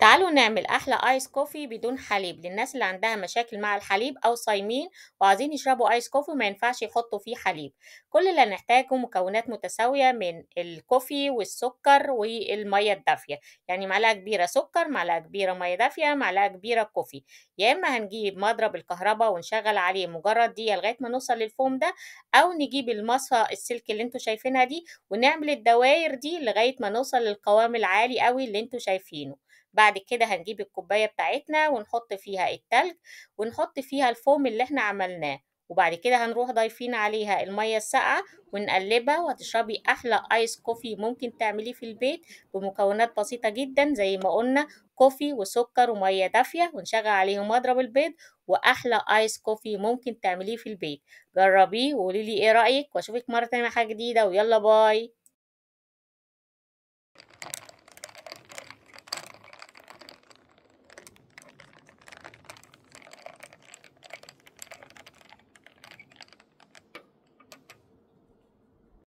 تعالوا نعمل احلى ايس كوفي بدون حليب للناس اللي عندها مشاكل مع الحليب او صايمين وعايزين يشربوا ايس كوفي وما ينفعش يحطوا فيه حليب كل اللي هنحتاجه مكونات متساويه من الكوفي والسكر والميه الدافيه يعني معلقه كبيره سكر معلقه كبيره ميه دافيه معلقه كبيره كوفي يا اما هنجيب مضرب الكهرباء ونشغل عليه مجرد دقيقه لغايه ما نوصل للفوم ده او نجيب المصفى السلك اللي انتم شايفينها دي ونعمل الدوائر دي لغايه ما نوصل للقوام العالي قوي اللي انتم شايفينه بعد كده هنجيب الكوباية بتاعتنا ونحط فيها التلج ونحط فيها الفوم اللي احنا عملناه وبعد كده هنروح ضايفين عليها المية الساقعة ونقلبها وهتشربي أحلى آيس كوفي ممكن تعمليه في البيت بمكونات بسيطة جدا زي ما قلنا كوفي وسكر ومية دافية ونشغل عليهم مضرب البيض وأحلى آيس كوفي ممكن تعمليه في البيت جربيه وقوليلي ايه رأيك واشوفك مرة تانية مع حاجة جديدة ويلا باي